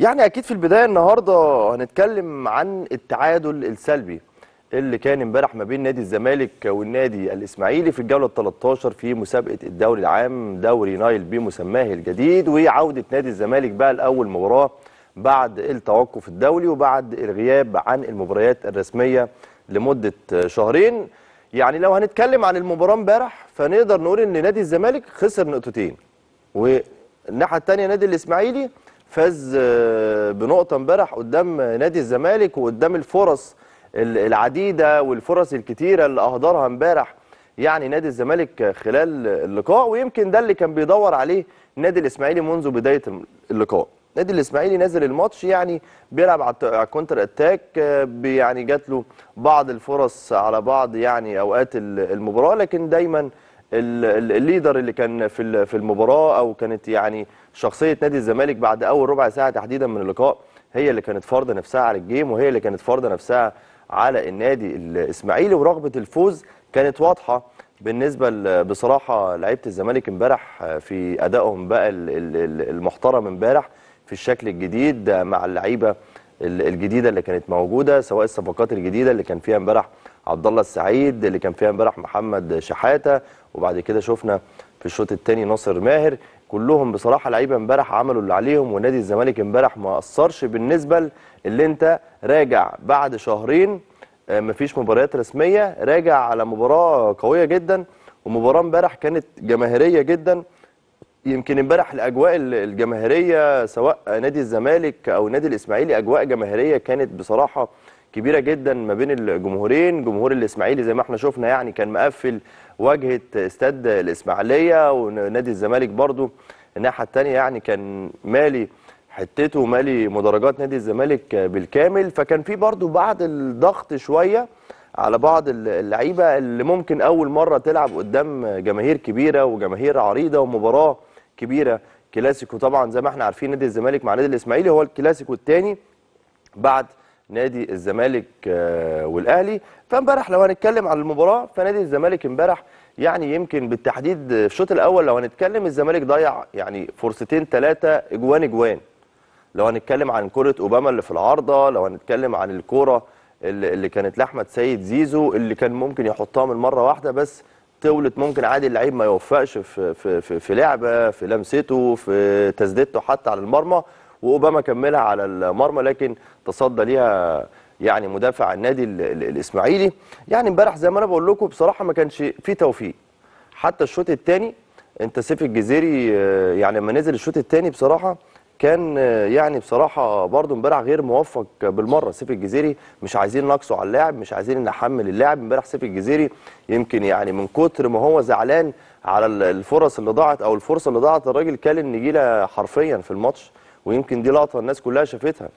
يعني اكيد في البدايه النهارده هنتكلم عن التعادل السلبي اللي كان امبارح ما بين نادي الزمالك والنادي الاسماعيلي في الجوله ال 13 في مسابقه الدوري العام دوري نايل بمسماه الجديد وعوده نادي الزمالك بقى لاول مباراه بعد التوقف الدولي وبعد الغياب عن المباريات الرسميه لمده شهرين يعني لو هنتكلم عن المباراه امبارح فنقدر نقول ان نادي الزمالك خسر نقطتين والناحيه الثانيه نادي الاسماعيلي فاز آه، بنقطه امبارح قدام نادي الزمالك وقدام الفرص العديده والفرص الكتيره اللي اهدرها امبارح يعني نادي الزمالك خلال اللقاء ويمكن ده اللي كان بيدور عليه نادي الاسماعيلي منذ بدايه اللقاء نادي الاسماعيلي نازل الماتش يعني بيلعب على الكونتر اتاك آه، يعني جات له بعض الفرص على بعض يعني اوقات المباراه لكن دايما الليدر اللي كان في في المباراه او كانت يعني شخصيه نادي الزمالك بعد اول ربع ساعه تحديدا من اللقاء هي اللي كانت فارضه نفسها على الجيم وهي اللي كانت فارضه نفسها على النادي الاسماعيلي ورغبه الفوز كانت واضحه بالنسبه بصراحه لعيبه الزمالك امبارح في ادائهم بقى المحترم امبارح في الشكل الجديد مع اللعيبه الجديده اللي كانت موجوده سواء الصفقات الجديده اللي كان فيها امبارح عبد الله السعيد اللي كان فيها امبارح محمد شحاته وبعد كده شفنا في الشوط الثاني ناصر ماهر كلهم بصراحه لعيبه امبارح عملوا اللي عليهم ونادي الزمالك امبارح ما قصرش بالنسبه اللي انت راجع بعد شهرين آه، مفيش مباريات رسميه راجع على مباراه قويه جدا ومباراه امبارح كانت جماهيريه جدا يمكن امبارح الاجواء الجماهيريه سواء نادي الزمالك او نادي الاسماعيلي اجواء جماهيريه كانت بصراحه كبيره جدا ما بين الجمهورين جمهور الاسماعيلي زي ما احنا شفنا يعني كان مقفل واجهه استاد الاسماعيليه ونادي الزمالك برضو الناحيه الثانيه يعني كان مالي حتته ومالي مدرجات نادي الزمالك بالكامل فكان في برضو بعض الضغط شويه على بعض اللعيبه اللي ممكن اول مره تلعب قدام جماهير كبيره وجماهير عريضه ومباراه كبيره كلاسيكو طبعا زي ما احنا عارفين نادي الزمالك مع نادي الاسماعيلي هو الكلاسيكو الثاني بعد نادي الزمالك آه، والاهلي فامبارح لو هنتكلم عن المباراه فنادي الزمالك امبارح يعني يمكن بالتحديد في الشوط الاول لو هنتكلم الزمالك ضيع يعني فرصتين ثلاثه اجوان اجوان لو هنتكلم عن كره اوباما اللي في العارضه لو هنتكلم عن الكوره اللي كانت لاحمد سيد زيزو اللي كان ممكن يحطها من مره واحده بس طولت ممكن عادي اللعيب ما يوفقش في في في, في لعبه في لمسته في تسديدته حتى على المرمى واوباما كملها على المرمى لكن تصدى ليها يعني مدافع النادي الاسماعيلي يعني امبارح زي ما انا بقول لكم بصراحه ما كانش في توفيق حتى الشوط الثاني انت سيف الجزيري آه، يعني لما نزل الشوط الثاني بصراحه كان آه، يعني بصراحه برضو امبارح غير موفق بالمره سيف الجزيري مش عايزين نقصوا على اللاعب مش عايزين نحمل اللاعب امبارح سيف الجزيري يمكن يعني من كتر ما هو زعلان على الفرص اللي ضاعت او الفرصه اللي ضاعت الراجل كان النجيله حرفيا في الماتش ويمكن دي لقطه الناس كلها شافتها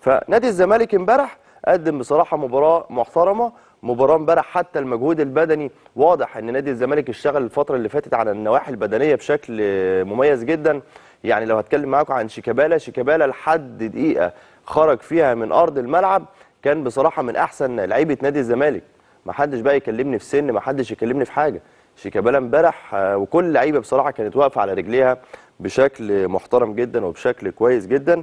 فنادي الزمالك امبارح قدم بصراحه مباراه محترمه مباراه امبارح حتى المجهود البدني واضح ان نادي الزمالك اشتغل الفتره اللي فاتت على النواحي البدنيه بشكل آه، مميز جدا يعني لو هتكلم معاكم عن شيكابالا شيكابالا لحد دقيقه خرج فيها من ارض الملعب كان بصراحه من احسن لعيبه نادي الزمالك ما حدش بقى يكلمني في سن ما حدش يكلمني في حاجه شيكابالا امبارح آه، وكل لعيبه بصراحه كانت واقفه على رجليها بشكل محترم جدا وبشكل كويس جدا